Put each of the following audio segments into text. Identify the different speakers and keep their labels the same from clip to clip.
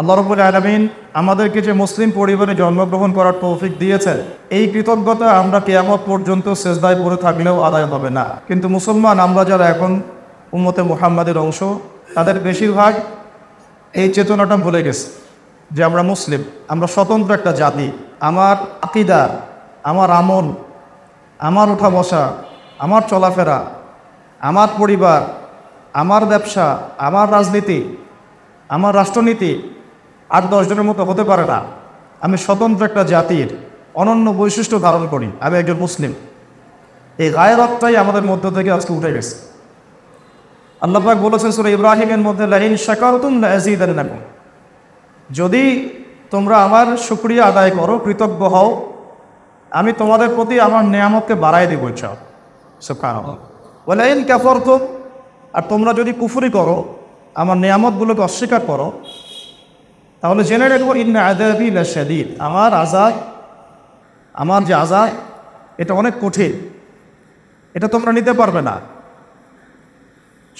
Speaker 1: আল্লাহ রবুল আলমিন আমাদেরকে যে মুসলিম পরিবারে জন্মগ্রহণ করার তৌফিক দিয়েছেন এই কৃতজ্ঞতা আমরা কেয়ামত পর্যন্ত শেষদায় পড়ে থাকলেও আদায় হবে না কিন্তু মুসলমান আমরা যারা এখন উম্মতে মুহাম্মাদের অংশ তাদের বেশিরভাগ এই চেতনাটা ভুলে গেছে যে আমরা মুসলিম আমরা স্বতন্ত্র একটা জাতি আমার আকিদা আমার আমল আমার উঠা বসা আমার চলাফেরা আমার পরিবার আমার ব্যবসা আমার রাজনীতি আমার রাষ্ট্রনীতি আট দশজনের মতো হতে পারে না আমি স্বতন্ত্র একটা জাতির অনন্য বৈশিষ্ট্য ধারণ করি আমি একজন মুসলিম এই গায়রতটাই আমাদের মধ্য থেকে আজকে উঠে গেছে আল্লাহাক বলেছেন সুরে ইব্রাহিমের মধ্যে লাহিন শাকারতুম লাজিদ যদি তোমরা আমার সুক্রিয়া আদায় করো কৃতজ্ঞ হও আমি তোমাদের প্রতি আমার নিয়ামতকে বাড়াই দেবো ইচ্ছা ওলাইন ক্যাফর আর তোমরা যদি কুফুরি করো আমার নিয়ামতগুলোকে অস্বীকার করো তাহলে জেনে রাখবো ইন্না আদাবি লাশাদিদ আমার আজাব আমার যে আজাব এটা অনেক কঠিন এটা তোমরা নিতে পারবে না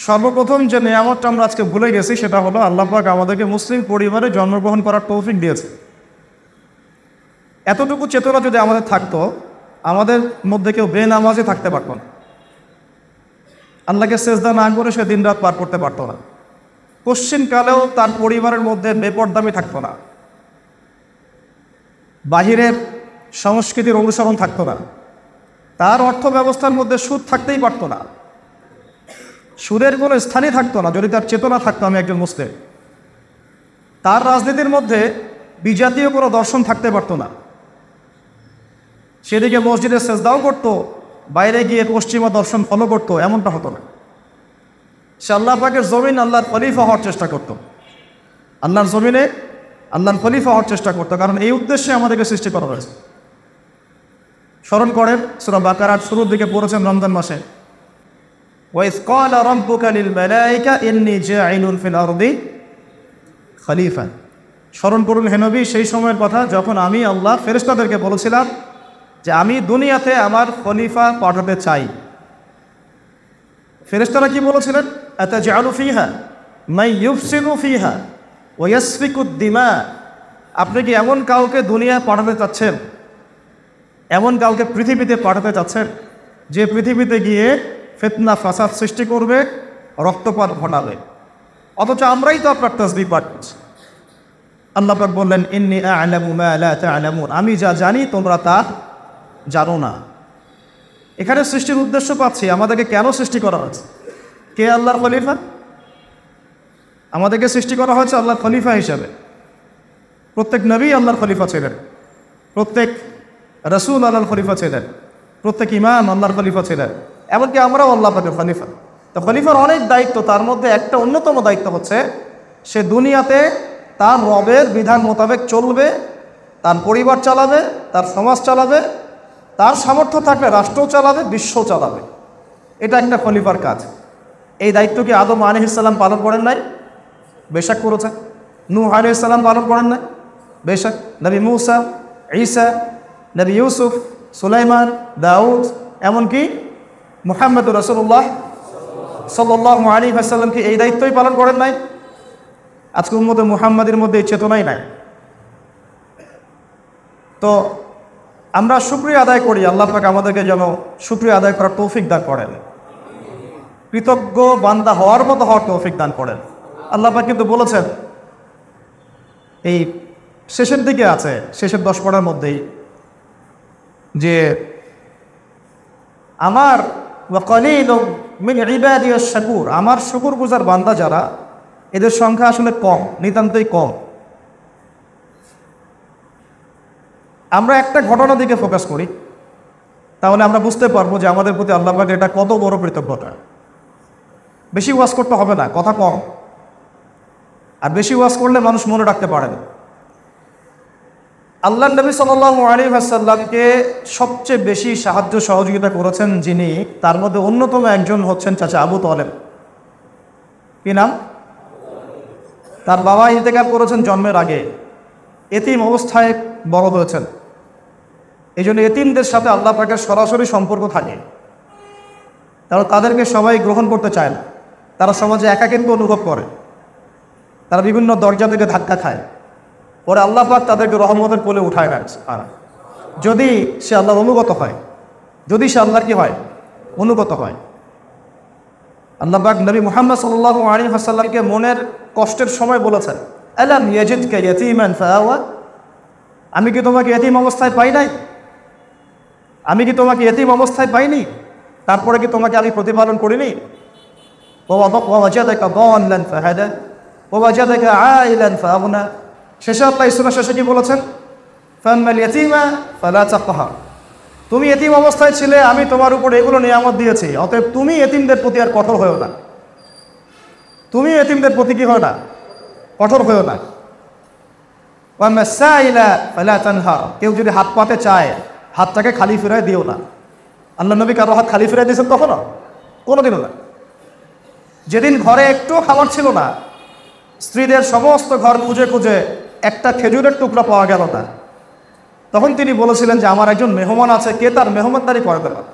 Speaker 1: সর্বপ্রথম যে নিয়ামতটা আমরা আজকে ভুলে গেছি সেটা হলো আল্লাপাক আমাদেরকে মুসলিম পরিবারে জন্মগ্রহণ করার তৌফিক দিয়েছে এতটুকু চেতনা যদি আমাদের থাকতো আমাদের মধ্যে কেউ বে নামাজে থাকতে পারত না আল্লাহকে সেজদা না করে সে দিন রাত পার করতে পারতো না কোশ্চিনকালেও তার পরিবারের মধ্যে বেপরদামি থাকতো না বাহিরের সংস্কৃতির অনুসরণ থাকতো না তার অর্থ ব্যবস্থার মধ্যে সুদ থাকতেই পারতো না সুদের কোনো স্থানই থাকতো না যদি তার চেতনা থাকতো আমি একজন মুসলিম তার রাজনীতির মধ্যে বিজাতীয় কোনো দর্শন থাকতে পারতো না সেদিকে মসজিদে সেজদাও করতো বাইরে গিয়ে পশ্চিমা দর্শন ফলো করতো এমনটা হতো না সে আল্লাহ পাকের জমিন আল্লাহর খলিফা হওয়ার চেষ্টা করত আল্লাহর জমিনে আল্লাহর খলিফা হওয়ার চেষ্টা করত কারণ এই উদ্দেশ্যে আমাদেরকে সৃষ্টি করা হয়েছে স্মরণ করেন সুরা আট শুরুর দিকে পড়েছেন রমজান মাসে ওয়াইস খলিফা স্মরণ করুন হেনবি সেই সময়ের কথা যখন আমি আল্লাহ ফেরিস্তাদেরকে বলেছিলাম যে আমি দুনিয়াতে আমার খলিফা পাঠাতে চাই ফেরেস্তারা কি বলেছিলেন আতা জালু ফিহা মাই ইউফসিনু ফিহা ওয়াসফিকুদ্দিমা আপনি কি এমন কাউকে দুনিয়ায় পাঠাতে চাচ্ছেন এমন কাউকে পৃথিবীতে পাঠাতে চাচ্ছেন যে পৃথিবীতে গিয়ে ফেতনা ফাসাদ সৃষ্টি করবে রক্তপাত ঘটাবে অথচ আমরাই তো আপনার তসবি পাঠ করছি আল্লাপাক বললেন ইন্নি আলামু মা আমি যা জানি তোমরা তা জানো না এখানে সৃষ্টির উদ্দেশ্য পাচ্ছি আমাদেরকে কেন সৃষ্টি করা হয়েছে কে আল্লাহর খলিফা আমাদেরকে সৃষ্টি করা হয়েছে আল্লাহর খলিফা হিসাবে প্রত্যেক নবী আল্লাহর খলিফা ছিলেন প্রত্যেক রসুল আল্লাহর খলিফা ছিলেন প্রত্যেক ইমাম আল্লাহর খলিফা ছিলেন এমনকি আমরাও আল্লাহ পাকের খলিফা তো খলিফার অনেক দায়িত্ব তার মধ্যে একটা অন্যতম দায়িত্ব হচ্ছে সে দুনিয়াতে তার রবের বিধান মোতাবেক চলবে তার পরিবার চালাবে তার সমাজ চালাবে তার সামর্থ্য থাকলে রাষ্ট্র চালাবে বিশ্ব চালাবে এটা একটা খলিফার কাজ এই দায়িত্ব কি আদম আলহিসাল্লাম পালন করেন নাই বেশাক করেছেন আলি আলহিসাল্লাম পালন করেন নাই বেশাক নবী মুসা ঈসা নবী ইউসুফ সুলাইমান দাউদ এমনকি মোহাম্মদ রসুল্লাহ সাল্লাহ আলী আসাল্লাম কি এই দায়িত্বই পালন করেন নাই আজকে মধ্যে মুহাম্মাদের মধ্যে চেতনাই নাই তো আমরা সুপ্রিয় আদায় করি আল্লাহ পাকে আমাদেরকে যেন সুপ্রিয় আদায় করার তৌফিক দান করেন কৃতজ্ঞ বান্দা হওয়ার মতো হওয়ার তৌফিক দান করেন আল্লাহ পাক কিন্তু বলেছেন এই শেষের দিকে আছে শেষের দশ পড়ার মধ্যেই যে আমার শাকুর আমার শুকুর গুজার বান্দা যারা এদের সংখ্যা আসলে কম নিতান্তই কম আমরা একটা ঘটনা দিকে ফোকাস করি তাহলে আমরা বুঝতে পারবো যে আমাদের প্রতি আল্লাহবাগের এটা কত বড় কৃতজ্ঞতা বেশি ওয়াজ করতে হবে না কথা কম আর বেশি ওয়াজ করলে মানুষ মনে রাখতে পারে না আল্লাহ নবী সাল আলী আসাল্লামকে সবচেয়ে বেশি সাহায্য সহযোগিতা করেছেন যিনি তার মধ্যে অন্যতম একজন হচ্ছেন চাচা আবু তলেম কি নাম তার বাবা ইন্তেকাল করেছেন জন্মের আগে এতিম অবস্থায় বড় হয়েছেন এই জন্য এতিমদের সাথে আল্লাহ পাকের সরাসরি সম্পর্ক থাকে তারা তাদেরকে সবাই গ্রহণ করতে চায় না তারা সমাজে একাকিত্ব অনুভব করে তারা বিভিন্ন দরজা থেকে ধাক্কা খায় পরে আল্লাহ পাক তাদেরকে রহমতের কোলে উঠায় না যদি সে আল্লাহর অনুগত হয় যদি সে আল্লাহর কি হয় অনুগত হয় পাক নবী মোহাম্মদ সাল্লাহ আলী হাসাল্লামকে মনের কষ্টের সময় বলেছেন আলাম কে ইয়াতিমান ফাওয়া আমি কি তোমাকে এতিম অবস্থায় পাই নাই আমি কি তোমাকে এতিম অবস্থায় পাইনি তারপরে কি তোমাকে আমি প্রতিপালন করিনি শেষে আল্লাহ ইসলামের শেষে কি বলেছেন তুমি এতিম অবস্থায় ছিলে আমি তোমার উপর এগুলো নিয়ামত দিয়েছি অতএব তুমি এতিমদের প্রতি আর কঠোর হয়েও না তুমি এতিমদের প্রতি কি হয় না কঠোর হয়েও না কেউ যদি হাত পাতে চায় হাতটাকে খালি ফিরায় দিও না আল্লাহ নবী কারো হাত খালি ফিরাই দিয়েছেন কখনো কোনোদিনও না যেদিন ঘরে একটু খাবার ছিল না স্ত্রীদের সমস্ত ঘর খুঁজে খুঁজে একটা খেজুরের টুকরা পাওয়া গেল না তখন তিনি বলেছিলেন যে আমার একজন মেহমান আছে কে তার মেহমানদারি করে দেবেন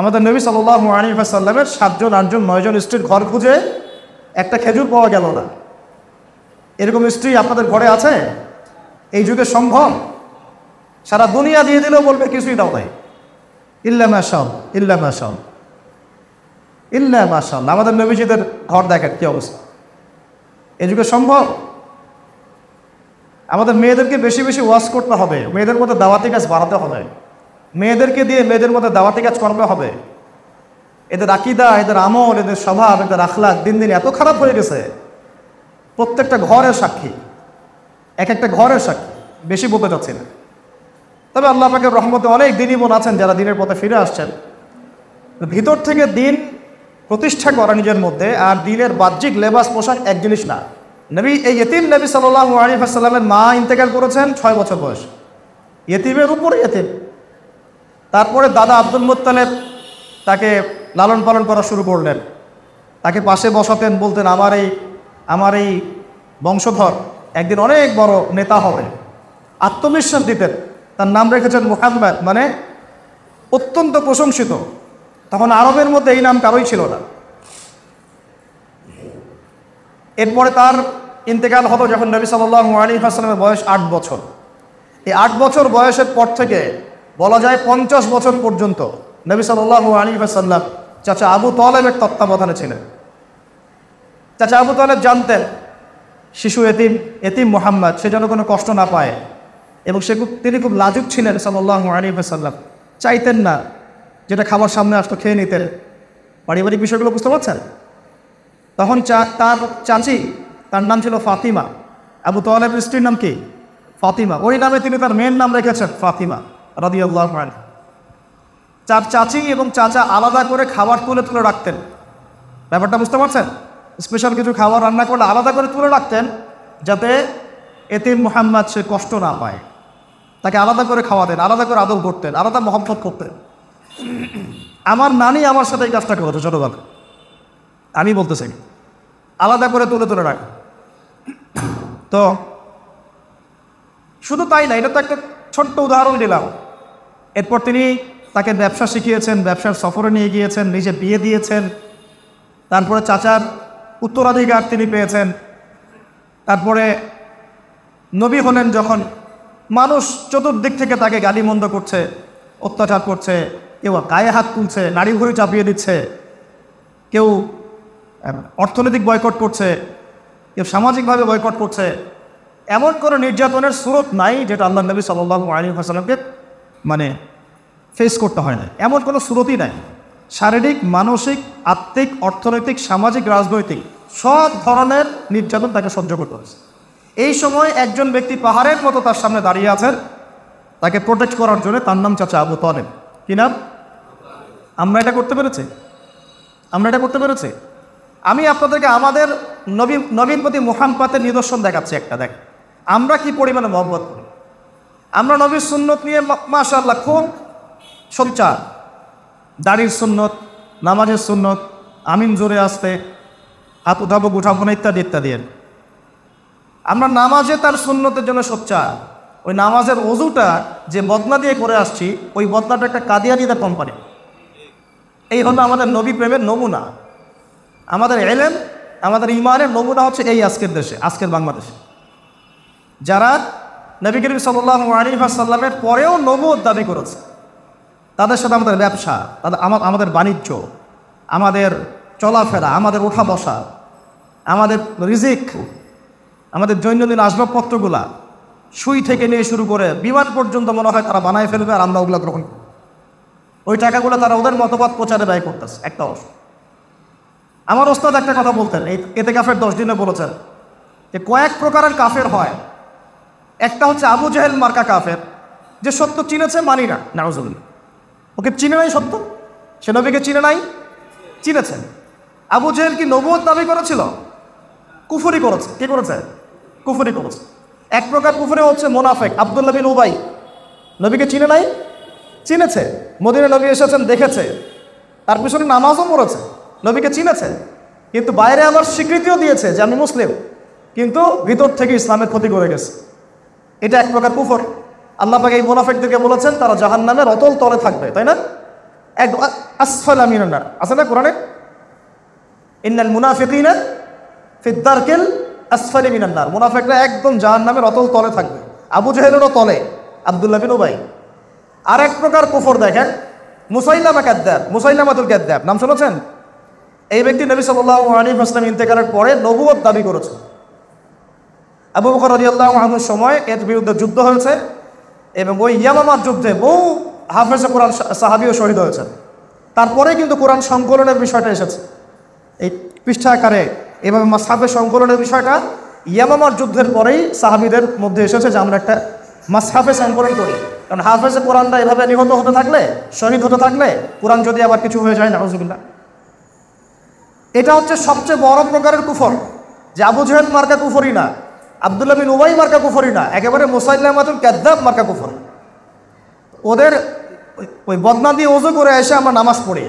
Speaker 1: আমাদের নবী সাল্লাহ আলী সাল্লামের সাতজন আটজন নয়জন স্ত্রীর ঘর খুঁজে একটা খেজুর পাওয়া গেল না এরকম স্ত্রী আপনাদের ঘরে আছে এই যুগে সম্ভব সারা দুনিয়া দিয়ে দিলেও বলবে কিছুই দাও নাই ইল্লা মাসাল ইল্লা মাসাল ইল্লা মাসাল আমাদের নবীজিদের ঘর দেখেন কী অবস্থা এই যুগে সম্ভব আমাদের মেয়েদেরকে বেশি বেশি ওয়াশ করতে হবে মেয়েদের মধ্যে দাওয়াতি কাজ বাড়াতে হবে মেয়েদেরকে দিয়ে মেয়েদের মধ্যে দাওয়াতি কাজ করানো হবে এদের আকিদা এদের আমল এদের স্বভাব এদের আখলাক দিন দিন এত খারাপ হয়ে গেছে প্রত্যেকটা ঘরের সাক্ষী এক একটা ঘরের সাক্ষী বেশি বলতে চাচ্ছি না তবে আল্লাহ পাকে রহমতে অনেক দিনই বোন আছেন যারা দিনের পথে ফিরে আসছেন ভিতর থেকে দিন প্রতিষ্ঠা করা নিজের মধ্যে আর দিনের বাহ্যিক লেবাস পোশাক এক জিনিস না নবী এই ইতিম নবী সাল্লু আলিফাসাল্লামের মা ইন্তেকাল করেছেন ছয় বছর বয়স ইতিমের উপরে ইতিম তারপরে দাদা আব্দুল মুতালেব তাকে লালন পালন করা শুরু করলেন তাকে পাশে বসাতেন বলতেন আমার এই আমার এই বংশধর একদিন অনেক বড় নেতা হবে আত্মবিশ্বাস দিতেন তার নাম রেখেছেন মুহাম্মদ মানে অত্যন্ত প্রশংসিত তখন আরবের মধ্যে এই নাম কারোই ছিল না এরপরে তার ইন্তেকাল হতো যখন নবী সাল্লু আলী হাসলামের বয়স আট বছর এই আট বছর বয়সের পর থেকে বলা যায় পঞ্চাশ বছর পর্যন্ত নবী সাল্লু আলী হাসাল্লাম চাচা আবু তলেবের তত্ত্বাবধানে ছিলেন চাচা আবু তালেব জানতেন শিশু এতিম এতিম মোহাম্মদ সে যেন কোনো কষ্ট না পায় এবং সে খুব তিনি খুব লাজুক ছিলেন সাল্লাহ আলিবাসাল্লাম চাইতেন না যেটা খাবার সামনে আসতো খেয়ে নিতেন পারিবারিক বিষয়গুলো বুঝতে পারছেন তখন চা তার চাচি তার নাম ছিল ফাতিমা আবু তোয়ালেবের স্ত্রীর নাম কি ফাতিমা ওই নামে তিনি তার মেন নাম রেখেছেন ফাতিমা রাদিউল্লাহ চার চাচি এবং চাচা আলাদা করে খাবার তুলে তুলে রাখতেন ব্যাপারটা বুঝতে পারছেন স্পেশাল কিছু খাবার রান্না করলে আলাদা করে তুলে রাখতেন যাতে এতে মোহাম্মদ সে কষ্ট না পায় তাকে আলাদা করে খাওয়াতেন আলাদা করে আদর করতেন আলাদা মহব্বত করতেন আমার নানি আমার সাথে এই কাজটা করতো ছোটবেলা আমি বলতেছি আলাদা করে তুলে তুলে রাখ তো শুধু তাই না এটা তো একটা ছোট্ট উদাহরণ দিলাম এরপর তিনি তাকে ব্যবসা শিখিয়েছেন ব্যবসার সফরে নিয়ে গিয়েছেন নিজে বিয়ে দিয়েছেন তারপরে চাচার উত্তরাধিকার তিনি পেয়েছেন তারপরে নবী হলেন যখন মানুষ চতুর্দিক থেকে তাকে গালিমন্দ করছে অত্যাচার করছে কেউ গায়ে হাত তুলছে নারী ঘড়ি চাপিয়ে দিচ্ছে কেউ অর্থনৈতিক বয়কট করছে কেউ সামাজিকভাবে বয়কট করছে এমন কোনো নির্যাতনের স্রোত নাই যেটা আল্লাহ নবী সাল্লাহ আলী হাসালামকে মানে ফেস করতে হয় না এমন কোনো স্রোতই নাই শারীরিক মানসিক আত্মিক অর্থনৈতিক সামাজিক রাজনৈতিক সব ধরনের নির্যাতন তাকে সহ্য করতে হয়েছে এই সময় একজন ব্যক্তি পাহাড়ের মতো তার সামনে দাঁড়িয়ে আছেন তাকে প্রোটেক্ট করার জন্য তার নাম চাচা আবু তলেব কি নাম আমরা এটা করতে পেরেছি আমরা এটা করতে পেরেছি আমি আপনাদেরকে আমাদের নবী নবীনপতি প্রতি নিদর্শন দেখাচ্ছি একটা দেখ আমরা কি পরিমাণে মহব্বত করি আমরা নবীর সুন্নত নিয়ে আল্লাহ খুব সঞ্চার দাড়ির সুন্নত নামাজের সুন্নত আমিন জোরে আসতে হাত উঠাবো গুঠাবো ইত্যাদি ইত্যাদি আমরা নামাজে তার সুন্নতের জন্য সোচ্চা ওই নামাজের অজুটা যে বদনা দিয়ে করে আসছি ওই বদনাটা একটা কাদিয়ানিদের কোম্পানি এই হলো আমাদের নবী প্রেমের নমুনা আমাদের এলেন আমাদের ইমানের নমুনা হচ্ছে এই আজকের দেশে আজকের বাংলাদেশে যারা নবী করিম সাল্লাহ আলী সাল্লামের পরেও নবুদ দাবি করেছে তাদের সাথে আমাদের ব্যবসা তাদের আমাদের বাণিজ্য আমাদের চলাফেরা আমাদের ওঠা বসা আমাদের রিজিক আমাদের দৈনন্দিন আসবাবপত্রগুলা সুই থেকে নিয়ে শুরু করে বিমান পর্যন্ত মনে হয় তারা বানায় ফেলবে আর আমরা ওগুলো গ্রহণ করব ওই টাকাগুলো তারা ওদের মতবাদ প্রচারে ব্যয় করতেছে একটা অর্থ আমার ওস্তাদ একটা কথা বলতেন এই এতে কাফের দশ দিনে বলেছেন যে কয়েক প্রকারের কাফের হয় একটা হচ্ছে আবু জাহেল মার্কা কাফের যে সত্য চিনেছে মানি না নারজুল্লাহ ওকে চিনে নাই সত্য সে নবীকে চিনে নাই চিনেছেন আবু জেহেল কি নবুয়ত দাবি করেছিল কুফুরি করেছে কে করেছে কুফুরি করেছে এক প্রকার কুফুরি হচ্ছে মোনাফেক আবদুল্লা বিন উবাই নবীকে চিনে নাই চিনেছে মদিনা নবী এসেছেন দেখেছে তার পিছনে নামাজও পড়েছে নবীকে চিনেছে কিন্তু বাইরে আবার স্বীকৃতিও দিয়েছে যে আমি মুসলিম কিন্তু ভিতর থেকে ইসলামের ক্ষতি করে গেছে এটা এক প্রকার কুফর আল্লাহ পাকে এই মুনাফেকদেরকে বলেছেন তারা জাহান নামের অতল তলে থাকবে তাই না এক আসফল আমিনার আছে না কোরআনে ইন্নাল মুনাফিকিনা ফিদ্দারকেল আসফালি মিনান্নার মুনাফেকরা একদম জাহান নামের অতল তলে থাকবে আবু জহেলেরও তলে আবদুল্লাহ বিন উবাই আর এক প্রকার কুফর দেখেন মুসাইলামা কাদ্দাব মুসাইলামাতুল কাদ্দাব নাম শুনেছেন এই ব্যক্তি নবী সাল্লাহ আলী ইসলাম ইন্তেকারের পরে নবুয়ত দাবি করেছে আবু বকর রাজি আল্লাহ সময় এর বিরুদ্ধে যুদ্ধ হয়েছে এবং ওই ইয়ামামার যুদ্ধে বহু হাফেজে কোরআন সাহাবিও শহীদ হয়েছেন তারপরে কিন্তু কোরআন সংকলনের বিষয়টা এসেছে এই পৃষ্ঠা আকারে এভাবে মাসহাফের সংকলনের বিষয়টা ইয়ামামার যুদ্ধের পরেই সাহাবিদের মধ্যে এসেছে যে আমরা একটা মাসহাফে সংকলন করি কারণ হাফেজে কোরআনটা এভাবে নিহত হতে থাকলে শহীদ হতে থাকলে কোরআন যদি আবার কিছু হয়ে যায় না রসগুল্লা এটা হচ্ছে সবচেয়ে বড় প্রকারের কুফর যে আবু জহেদ মার্কা কুফরই না আবদুল্লা বিন উবাই মার্কা কুফরি না একেবারে মুসাইল্লাহ মাতুল কাদ্দাব মার্কা কুফর ওদের ওই বদনা দিয়ে ওজু করে এসে আমরা নামাজ পড়ি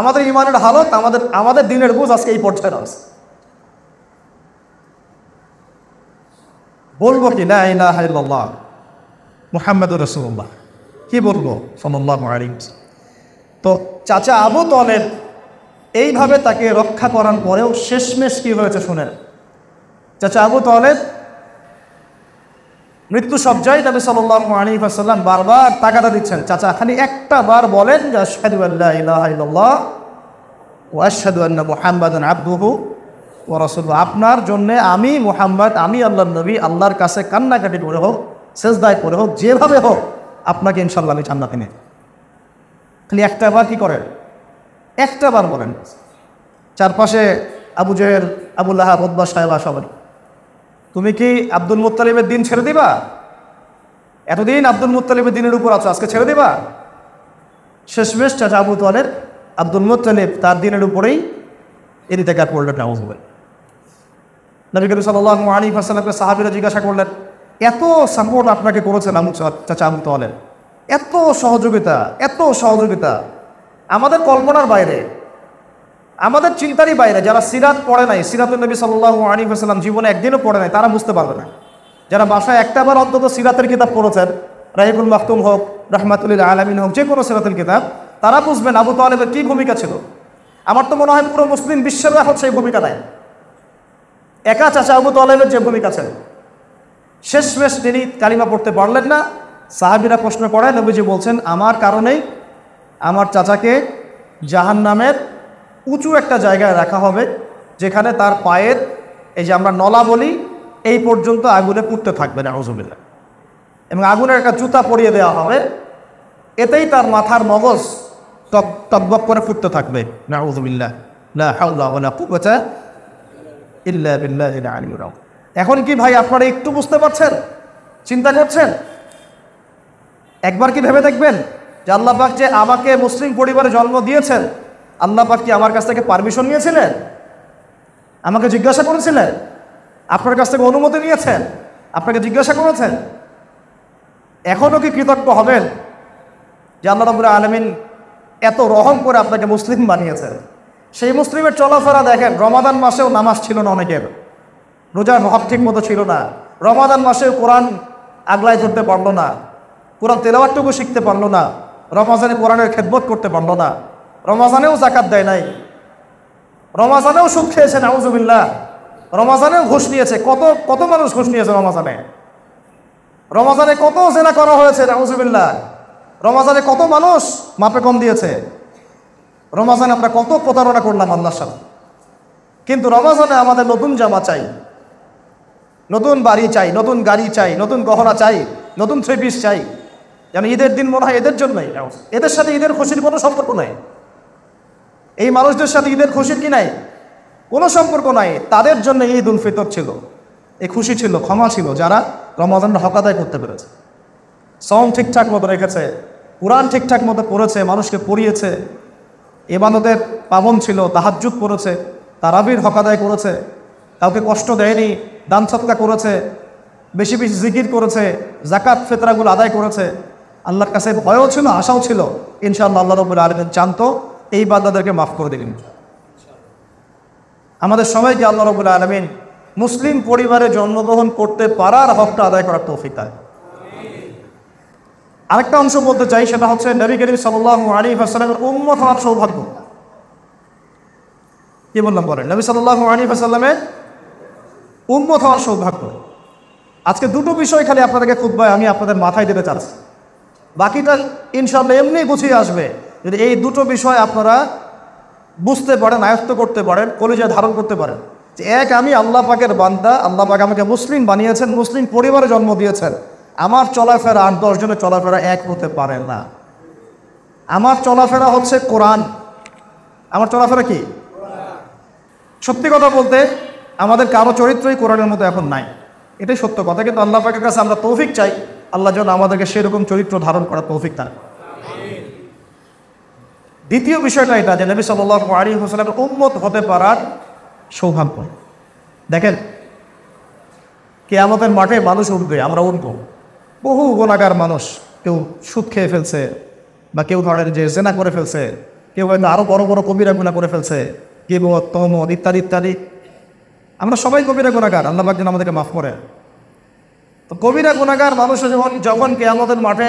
Speaker 1: আমাদের ইমানের হালত আমাদের আমাদের দিনের বুঝ আজকে এই পর্যায়ে রয়েছে বলবো কি না ইলাহ মুহাম্মদ রসুল্লাহ কি বলবো সাল্লাহ আলিম তো চাচা আবু তলেব এইভাবে তাকে রক্ষা করার পরেও শেষমেশ কি হয়েছে শোনেন চাচা আবু তলেব মৃত্যু সবজায় নবী সাল্লাম আলী আসাল্লাম বারবার তাগাদা দিচ্ছেন চাচা খালি একটা বার বলেন যে আল্লাহ আল্লাহ মোহাম্মদ আব্দুহু ও রসুল আপনার জন্যে আমি মোহাম্মদ আমি আল্লাহ নবী আল্লাহর কাছে কান্নাকাটি করে হোক শেষদায় করে হোক যেভাবে হোক আপনাকে ইনশাল্লাহ আমি চান্না নেব খালি একটা বার কি করেন একটা বার বলেন চারপাশে আবু জয়ের আবুল্লাহ বদবা সাহেব সবাই তুমি কি আব্দুল মুতালিবের দিন ছেড়ে দিবা এতদিন আব্দুল মুতালিবের দিনের উপর আছো আজকে ছেড়ে দিবা শেষমেশ চাচা আবু তোয়ালের আব্দুল মুতালিব তার দিনের উপরেই এদি থেকে পড়লেন নামাজ হবে নবী করিম সাল্লাহ আলী ফাসালামকে সাহাবিরা জিজ্ঞাসা করলেন এত সাপোর্ট আপনাকে করেছেন আমু চাচা আবু তোয়ালের এত সহযোগিতা এত সহযোগিতা আমাদের কল্পনার বাইরে আমাদের চিন্তারই বাইরে যারা সিরাত পড়ে নাই সিরাতুল নবী সাল্লাহ আলিহাসাল্লাম জীবনে একদিনও পড়ে নাই তারা বুঝতে পারবে না যারা বাসায় একটাবার অন্তত সিরাতের কিতাব পড়েছেন রাহিকুল মাহতুম হোক রহমাতুল্লিল আলমিন হোক যে কোনো সিরাতের কিতাব তারা বুঝবেন আবু তালেবের কী ভূমিকা ছিল আমার তো মনে হয় পুরো মুসলিম বিশ্বের এখন সেই ভূমিকা নেয় একা চাচা আবু তালেবের যে ভূমিকা ছিল শেষমেশ তিনি কালিমা পড়তে পারলেন না সাহাবিরা প্রশ্ন করায় নবীজি বলছেন আমার কারণেই আমার চাচাকে জাহান নামের উঁচু একটা জায়গায় রাখা হবে যেখানে তার পায়ের এই যে আমরা নলা বলি এই পর্যন্ত আগুনে পুড়তে থাকবে না হজুবিল্লা এবং আগুনের একটা জুতা পরিয়ে দেওয়া হবে এতেই তার মাথার মগজ তক তকবক করে ফুটতে থাকবে নাউজুবিল্লাহ না এখন কি ভাই আপনারা একটু বুঝতে পারছেন চিন্তা করছেন একবার কি ভেবে দেখবেন যে আল্লাহ যে আমাকে মুসলিম পরিবারে জন্ম দিয়েছেন আল্লাহ পাক কি আমার কাছ থেকে পারমিশন নিয়েছিলেন আমাকে জিজ্ঞাসা করেছিলেন আপনার কাছ থেকে অনুমতি নিয়েছেন আপনাকে জিজ্ঞাসা করেছেন এখনও কি কৃতজ্ঞ হবেন যে আল্লাহ রবুল্লাহ আলমিন এত রহম করে আপনাকে মুসলিম বানিয়েছেন সেই মুসলিমের চলাফেরা দেখেন রমাদান মাসেও নামাজ ছিল না অনেকের রোজার ভাব ঠিক মতো ছিল না রমাদান মাসেও কোরআন আগলায় ধরতে পারলো না কোরআন তেলাওয়ারটুকু শিখতে পারলো না রমাজানে কোরআনের খেদমত করতে পারলো না রমাজানেও জাকাত দেয় নাই রমাজানেও সুখ খেয়েছে নাউজুবিল্লা রমাজানেও ঘুষ নিয়েছে কত কত মানুষ ঘুষ নিয়েছে রমাজানে রমাজানে কত জেনা করা হয়েছে নাউজুবিল্লা রমাজানে কত মানুষ মাপে কম দিয়েছে রমাজানে আমরা কত প্রতারণা করলাম আল্লাহ সাথে কিন্তু রমাজানে আমাদের নতুন জামা চাই নতুন বাড়ি চাই নতুন গাড়ি চাই নতুন গহনা চাই নতুন থ্রি পিস চাই যেন ঈদের দিন মনে হয় এদের জন্যই এদের সাথে ঈদের খুশির কোনো সম্পর্ক নেই এই মানুষদের সাথে ঈদের খুশির কি নাই কোনো সম্পর্ক নাই তাদের জন্য ঈদ উল ফিতর ছিল এ খুশি ছিল ক্ষমা ছিল যারা রমজানটা হকাদায় করতে পেরেছে সং ঠিকঠাক মতো রেখেছে কোরআন ঠিকঠাক মতো পড়েছে মানুষকে পড়িয়েছে এবাদতের পাবন ছিল তাহাজুদ পড়েছে তারাবির হকাদায় করেছে কাউকে কষ্ট দেয়নি দান সৎকা করেছে বেশি বেশি জিকির করেছে জাকাত ফেতরাগুলো আদায় করেছে আল্লাহর কাছে ভয়ও ছিল আশাও ছিল ইনশাআল্লাহ আল্লাহ রবুল আলমিন জানতো এই বান্দাদেরকে মাফ করে দিলেন আমাদের সবাইকে আল্লাহ রবুল আলমিন মুসলিম পরিবারে জন্মগ্রহণ করতে পারার হকটা আদায় করার তৌফিক দেয় আরেকটা অংশ বলতে চাই সেটা হচ্ছে নবী করিম সাল্লাহ আলী হাসালামের উম্মত হওয়ার সৌভাগ্য কি বললাম বলেন নবী সাল্লাহ আলী হাসাল্লামের উম্মত হওয়ার সৌভাগ্য আজকে দুটো বিষয় খালি আপনাদেরকে খুব আমি আপনাদের মাথায় দিতে চাচ্ছি বাকিটা ইনশাল্লাহ এমনি গুছিয়ে আসবে যদি এই দুটো বিষয় আপনারা বুঝতে পারেন আয়ত্ত করতে পারেন কলিজা ধারণ করতে পারেন যে এক আমি আল্লাহ পাকের বান্দা আল্লাহ পাক আমাকে মুসলিম বানিয়েছেন মুসলিম পরিবারে জন্ম দিয়েছেন আমার চলাফেরা আট দশজনের চলাফেরা এক হতে পারে না আমার চলাফেরা হচ্ছে কোরআন আমার চলাফেরা কি সত্যি কথা বলতে আমাদের কারো চরিত্রই কোরআনের মতো এখন নাই এটাই সত্য কথা কিন্তু আল্লাহ পাকের কাছে আমরা তৌফিক চাই আল্লাহ যেন আমাদেরকে সেরকম চরিত্র ধারণ করা তৌফিক তারা দ্বিতীয় বিষয়টা এটা যে নবী সাল্লাহ আলী হোসালামের উন্মত হতে পারার সৌভাগ্য দেখেন আমাদের মাঠে মানুষ উঠবে আমরা উঠব বহু গোনাকার মানুষ কেউ সুদ খেয়ে ফেলছে বা কেউ ধরনের যে জেনা করে ফেলছে কেউ হয়তো আরও বড় বড় কবিরা গুণা করে ফেলছে গিবত তহমদ ইত্যাদি ইত্যাদি আমরা সবাই কবিরা গুণাকার আল্লাহবাক যেন আমাদেরকে মাফ করে তো কবিরা গুণাকার মানুষ যখন যখন আমাদের মাঠে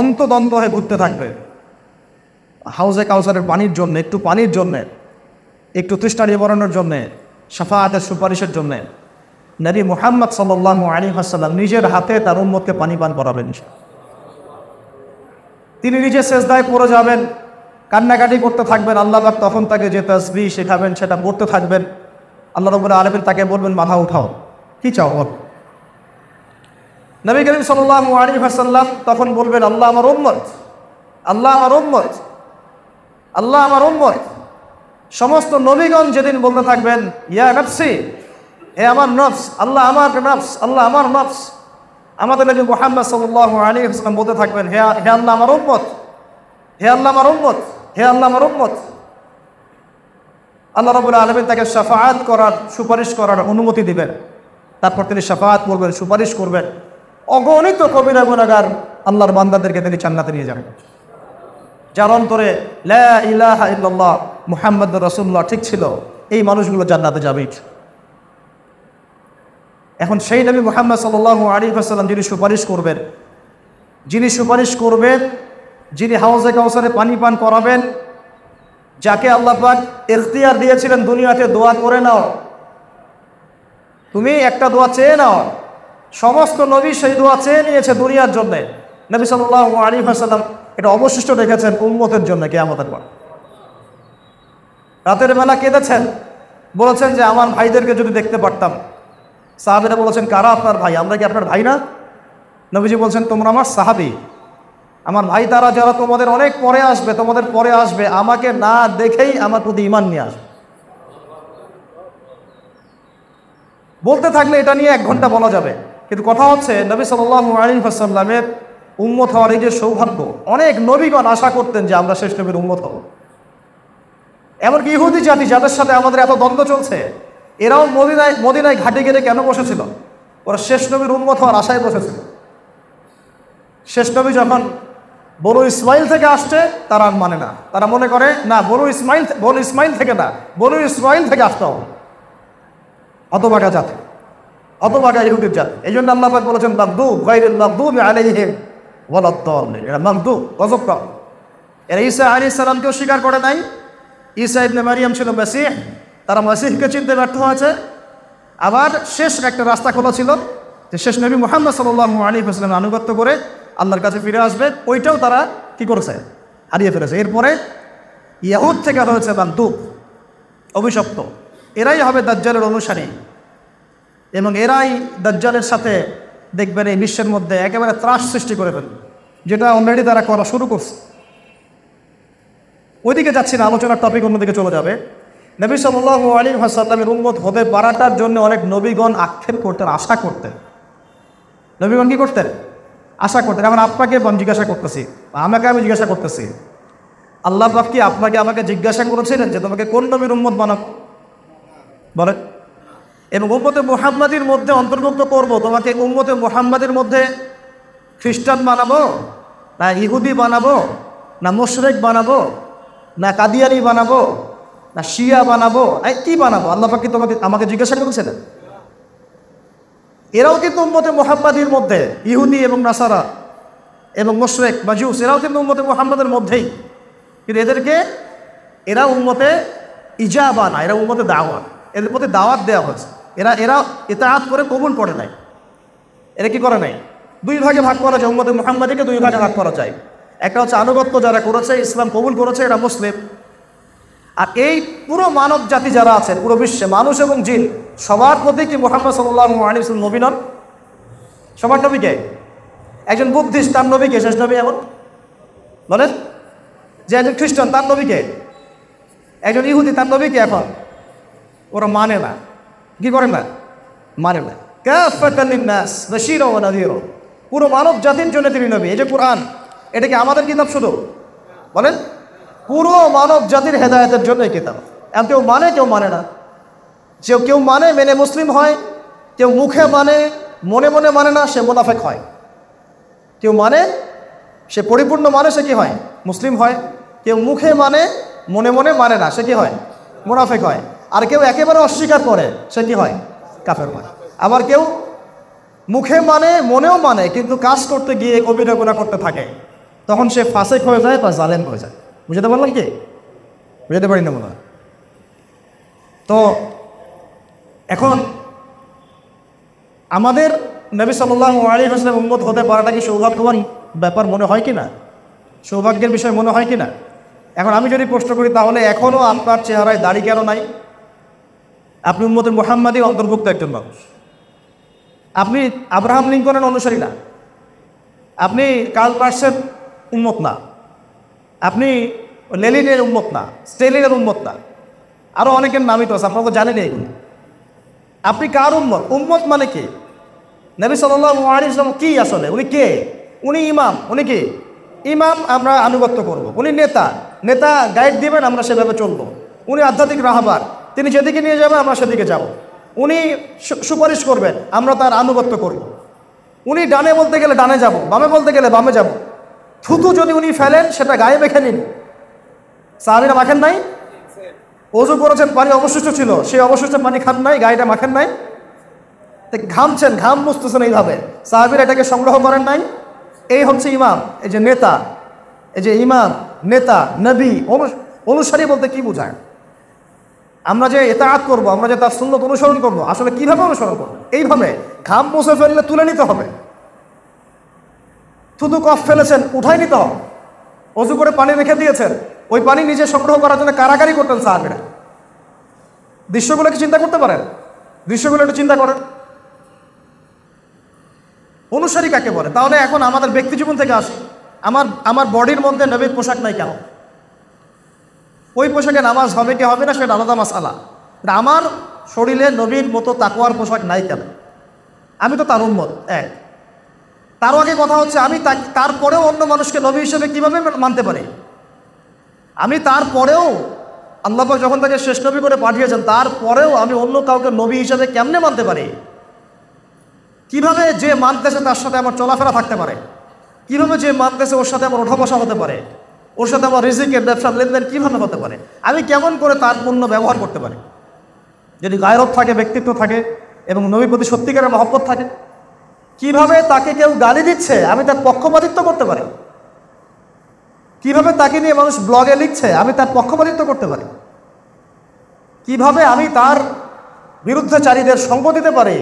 Speaker 1: অন্তদন্ত হয়ে ঘুরতে থাকবে হাউজে কাউসারের পানির জন্য একটু পানির জন্যে একটু তৃষ্ঠা নিবারণের জন্যে সাফাহাতের সুপারিশের জন্যে নারী মোহাম্মদ সাল্লাহ আলী হাসাল্লাম নিজের হাতে তার উন্মতকে পানি পান করাবেন তিনি নিজে শেষদায় পড়ে যাবেন কান্নাকাটি করতে থাকবেন আল্লাহবাক তখন তাকে যে তসবি শেখাবেন সেটা পড়তে থাকবেন আল্লাহ রবুল্লা আলমিন তাকে বলবেন মাথা উঠাও কি চাও বল নবী করিম সাল্লাহ আলী হাসাল্লাম তখন বলবেন আল্লাহ আমার উম্মত আল্লাহ আমার উম্মত আল্লাহ আমার উম্মত সমস্ত নবীগণ যেদিন বলতে থাকবেন ইয়া নফসি হে আমার নফস আল্লাহ আমার নফস আল্লাহ আমার নফস আমাদের নবী মোহাম্মদ সাল্লাহ আলী হাসলাম বলতে থাকবেন হে হে আল্লাহ আমার উম্মত হে আল্লাহ আমার উম্মত হে আল্লাহ আমার উম্মত আল্লাহ রবুল্লা আলমী তাকে সাফাত করার সুপারিশ করার অনুমতি দিবেন তারপর তিনি সাফাত করবেন সুপারিশ করবেন অগণিত কবিরা গুণাগার আল্লাহর বান্দাদেরকে তিনি চান্নাতে নিয়ে যাবেন যার অন্তরে ইলাহা মুহাম্মদ রসুল্লাহ ঠিক ছিল এই মানুষগুলো জান্নাতে যাবে এখন সেই নবী মোহাম্মদ সাল্লু আলিফাসাল্লাম যিনি সুপারিশ করবেন যিনি সুপারিশ করবেন যিনি হাউজে কাউসারে পানি পান করাবেন যাকে আল্লাহ এখতিয়ার দিয়েছিলেন দুনিয়াতে দোয়া করে নাও তুমি একটা দোয়া চেয়ে নাও সমস্ত নবী সেই দোয়া চেয়ে নিয়েছে দুনিয়ার জন্যে নবী সাল্লাহ আলী হাসাল্লাম এটা অবশিষ্ট রেখেছেন উন্মতের জন্য কেয়ামতের পর রাতের বেলা কেঁদেছেন বলেছেন যে আমার ভাইদেরকে যদি দেখতে পারতাম সাহাবিরা বলেছেন কারা আপনার ভাই আমরা কি আপনার ভাই না নবীজি বলছেন তোমরা আমার সাহাবি আমার ভাই তারা যারা তোমাদের অনেক পরে আসবে তোমাদের পরে আসবে আমাকে না দেখেই আমার প্রতি ইমান নিয়ে আসবে বলতে থাকলে এটা নিয়ে এক ঘন্টা বলা যাবে কিন্তু কথা হচ্ছে নবী সাল্লাহ আলী হাসাল্লামের উন্মত হওয়ার এই যে সৌভাগ্য অনেক নবীগণ আশা করতেন যে আমরা শেষ নবীর উন্মত হব এমনকি ইহুদি জাতি যাদের সাথে আমাদের এত দ্বন্দ্ব চলছে এরাও মদিনায় মদিনায় ঘাটে গেলে কেন বসেছিল ওরা শেষ নবীর উন্মত হওয়ার আশায় বসেছিল শেষ নবী যখন বড় ইসমাইল থেকে আসছে তারা মানে না তারা মনে করে না বড় ইসমাইল বড় ইসমাইল থেকে না বড় ইসমাইল থেকে আসতে হবে অতবাগা জাতি অতবাগা ইহুদির জাতি এই জন্য আল্লাহ বলেছেন বাগদু গাইরুল বাগদু আলাইহিম ওয়ালাদ্দলেন এরা মাগদু গজব কম এরা ঈসা আলী সালামকেও স্বীকার করে নাই ঈসা ইবনে মারিয়াম ছিল মাসিহ তারা মাসিহকে চিনতে ব্যর্থ হয়েছে আবার শেষ একটা রাস্তা খোলা ছিল যে শেষ নবী মোহাম্মদ সাল্লাহ আলী হাসলামের আনুগত্য করে আল্লাহর কাছে ফিরে আসবে ওইটাও তারা কী করেছে হারিয়ে ফেলেছে এরপরে ইয়াহুদ থেকে হয়েছে বান্দুপ অভিশপ্ত এরাই হবে দাজ্জালের অনুসারী এবং এরাই দাজ্জালের সাথে দেখবেন এই বিশ্বের মধ্যে একেবারে ত্রাস সৃষ্টি করে ফেলবে যেটা অলরেডি তারা করা শুরু করছে ওইদিকে যাচ্ছি না আলোচনার টপিক অন্যদিকে চলে যাবে নবী সাল্লাহ আলী হাসাল্লামের উন্মত হতে পারাটার জন্য অনেক নবীগণ আক্ষেপ করতেন আশা করতেন নবীগণ কী করতেন আশা করতেন এখন আপনাকে জিজ্ঞাসা করতেছি আমাকে আমি জিজ্ঞাসা করতেছি আল্লাহ বাপ কি আপনাকে আমাকে জিজ্ঞাসা করেছিলেন যে তোমাকে কোন নবীর উন্মত বানাবো বলেন এবং উম্মতে মোহাম্মাদির মধ্যে অন্তর্ভুক্ত করব তোমাকে উম্মতে মোহাম্মাদের মধ্যে খ্রিস্টান বানাবো না ইহুদি বানাবো না মুশরেক বানাবো না কাদিয়ানি বানাবো না শিয়া বানাবো এই কী বানাবো আল্লাহ পাকি তোমাকে আমাকে জিজ্ঞাসা করছে না এরাও কিন্তু উম্মতে মোহাম্মাদির মধ্যে ইহুদি এবং নাসারা এবং বা জুস এরাও কিন্তু উম্মতে মোহাম্মাদের মধ্যেই কিন্তু এদেরকে এরা উম্মতে ইজা বানা এরা উম্মতে দাওয়া এদের প্রতি দাওয়াত দেওয়া হয়েছে এরা এরা এতায়াত করে কবুল পড়ে নাই এরা কি করে নাই দুই ভাগে ভাগ করা যায় উম্মদে মোহাম্মদীকে দুই ভাগে ভাগ করা যায় একটা হচ্ছে আনুগত্য যারা করেছে ইসলাম কবুল করেছে এরা মুসলিম আর এই পুরো মানব জাতি যারা আছেন পুরো বিশ্বে মানুষ এবং জিন সবার প্রতি কি মোহাম্মদ সাল্লাহ আলিম নবী নন সবার নবীকে একজন বুদ্ধিস্ট তার নবীকে শেষ নবী এমন বলেন যে একজন খ্রিস্টান তার নবীকে একজন ইহুদি তার নবীকে এখন ওরা মানে না কি করেন না মানে না কাফাতালিন্নাস পুরো মানব জাতির জন্য তিনি নবী এই যে কোরআন এটা কি আমাদের কিতাব শুধু বলেন পুরো মানব জাতির হেদায়তের জন্য এই কিতাব এখন কেউ মানে কেউ মানে না যে কেউ মানে মেনে মুসলিম হয় কেউ মুখে মানে মনে মনে মানে না সে মোনাফেক হয় কেউ মানে সে পরিপূর্ণ মানে সে কী হয় মুসলিম হয় কেউ মুখে মানে মনে মনে মানে না সে কী হয় মোনাফেক হয় আর কেউ একেবারে অস্বীকার করে সে কি হয় কাফের হয় মানে। আবার কেউ মুখে মানে মনেও মানে কিন্তু কাজ করতে গিয়ে গুণা করতে থাকে তখন সে ফাঁসেক হয়ে যায় বা জালেম হয়ে যায় বুঝাতে পারলাম কি বুঝাতে পারি না মনে তো এখন আমাদের নবী সাল্লাহ আলী হোসেন মোহাম্মদ হতে পারাটা কি সৌভাগ্যবান ব্যাপার মনে হয় কি না সৌভাগ্যের বিষয় মনে হয় কি না এখন আমি যদি প্রশ্ন করি তাহলে এখনও আপনার চেহারায় দাড়ি কেন নাই আপনি উম্মতের মোহাম্মদই অন্তর্ভুক্ত একজন মানুষ আপনি আব্রাহাম লিঙ্কনের অনুসারী না আপনি কার্ল পার্সের উন্মত না আপনি লেলিনের উন্মত না স্টেলিনের উন্মত না আরও অনেকের নামই তো আছে আপনারা তো জানেন এগুলো আপনি কার উন্মত উন্মত মানে কি নবী সাল্লাম কি আসলে উনি কে উনি ইমাম উনি কে ইমাম আমরা আনুগত্য করব। উনি নেতা নেতা গাইড দিবেন আমরা সেভাবে চলব উনি আধ্যাত্মিক রাহাবার তিনি যেদিকে নিয়ে যাবেন আমরা সেদিকে যাব। উনি সুপারিশ করবেন আমরা তার আনুগত্য করব। উনি ডানে বলতে গেলে ডানে যাব বামে বলতে গেলে বামে যাব। থুতু যদি উনি ফেলেন সেটা গায়ে মেখে নিন সাহাবিরা মাখেন নাই অজু করেছেন পানি অবশিষ্ট ছিল সেই অবশিষ্ট পানি খান নাই গায়েটা মাখেন নাই ঘামছেন ঘাম বুঝতেছেন এইভাবে সাহাবিরা এটাকে সংগ্রহ করেন নাই এই হচ্ছে ইমাম এই যে নেতা এই যে ইমাম নেতা নবী অনুসারী বলতে কি বোঝায় আমরা যে এতায়াত করব আমরা যে তার সুন্দর অনুসরণ করব আসলে কিভাবে অনুসরণ করবো এইভাবে ঘাম মুছে ফেললে তুলে নিতে হবে থুতু কফ ফেলেছেন উঠাই নিতে হবে অজু করে পানি রেখে দিয়েছেন ওই পানি নিজে সংগ্রহ করার জন্য কারাকারি করতেন সাহাবিরা দৃশ্যগুলো কি চিন্তা করতে পারেন দৃশ্যগুলো একটু চিন্তা করেন অনুসারী কাকে বলে তাহলে এখন আমাদের ব্যক্তি জীবন থেকে আসে আমার আমার বডির মধ্যে নবীর পোশাক নাই কেন ওই পোশাকে নামাজ হবে কি হবে না সেটা আলাদা মাসালা আমার শরীরে নবীর মতো তাকোয়ার পোশাক নাই কেন আমি তো তার উন্মত এক তার আগে কথা হচ্ছে আমি তারপরেও অন্য মানুষকে নবী হিসেবে কীভাবে মানতে পারি আমি তারপরেও আল্লাপাক যখন তাকে শেষ নবী করে পাঠিয়েছেন তারপরেও আমি অন্য কাউকে নবী হিসাবে কেমনে মানতে পারি কিভাবে যে মানতেছে তার সাথে আমার চলাফেরা থাকতে পারে কিভাবে যে মানতেছে ওর সাথে আমার ওঠা বসা হতে পারে ওর সাথে আমার রিজিকের ব্যবসা লেনদেন কীভাবে হতে পারে আমি কেমন করে তার পণ্য ব্যবহার করতে পারি যদি গায়রত থাকে ব্যক্তিত্ব থাকে এবং নবী প্রতি সত্যিকারের মহব্বত থাকে কিভাবে তাকে কেউ গালি দিচ্ছে আমি তার পক্ষপাতিত্ব করতে পারি কিভাবে তাকে নিয়ে মানুষ ব্লগে লিখছে আমি তার পক্ষপাতিত্ব করতে পারি কিভাবে আমি তার চারীদের সঙ্গ দিতে পারি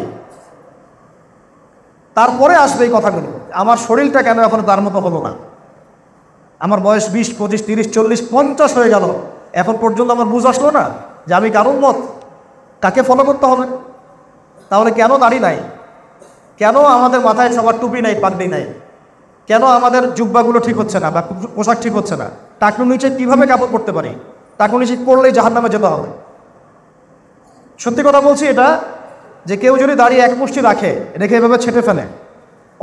Speaker 1: তারপরে আসবে এই কথাগুলো আমার শরীরটা কেন এখন তার মতো হলো না আমার বয়স বিশ পঁচিশ তিরিশ চল্লিশ পঞ্চাশ হয়ে গেল এখন পর্যন্ত আমার বুঝ আসলো না যে আমি কারণ মত কাকে ফলো করতে হবে তাহলে কেন দাঁড়ি নাই কেন আমাদের মাথায় সবার টুপি নাই পাগড়ি নাই কেন আমাদের জুব্বাগুলো ঠিক হচ্ছে না বা পোশাক ঠিক হচ্ছে না টাকুর নিচে কীভাবে কাপড় পরতে পারি টাকুর নিচে পড়লেই জাহার নামে যেতে হবে সত্যি কথা বলছি এটা যে কেউ যদি দাঁড়িয়ে এক মুষ্টি রাখে রেখে এভাবে ছেটে ফেলে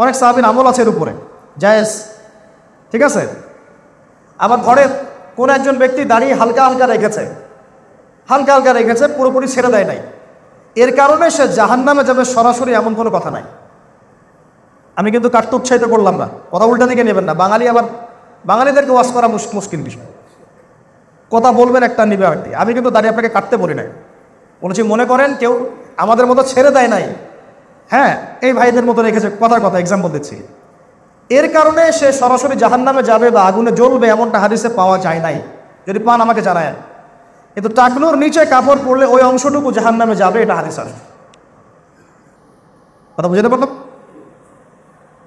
Speaker 1: অনেক সাহাবিন আমল আছে এর উপরে জায়েজ ঠিক আছে আবার ঘরের কোন একজন ব্যক্তি দাঁড়িয়ে হালকা হালকা রেখেছে হালকা হালকা রেখেছে পুরোপুরি ছেড়ে দেয় নাই এর কারণে সে জাহান নামে যাবে সরাসরি এমন কোনো কথা নাই আমি কিন্তু কাটতে উৎসাহিত করলাম না কথা উল্টা দিকে নেবেন না বাঙালি আবার বাঙালিদেরকে ওয়াশ করা মুশকিল বিষয় কথা বলবেন একটা নিবে আর আমি কিন্তু দাঁড়িয়ে আপনাকে কাটতে বলি নাই বলেছি মনে করেন কেউ আমাদের মতো ছেড়ে দেয় নাই হ্যাঁ এই ভাইদের মতো রেখেছে কথার কথা এক্সাম্পল দিচ্ছি এর কারণে সে সরাসরি জাহান্নামে যাবে বা আগুনে জ্বলবে এমনটা হাদিসে পাওয়া যায় নাই যদি পান আমাকে জানায় কিন্তু টাকলুর নিচে কাপড় পরলে ওই অংশটুকু জাহান্নামে যাবে এটা হাদিস আসবে কথা বুঝতে পারলাম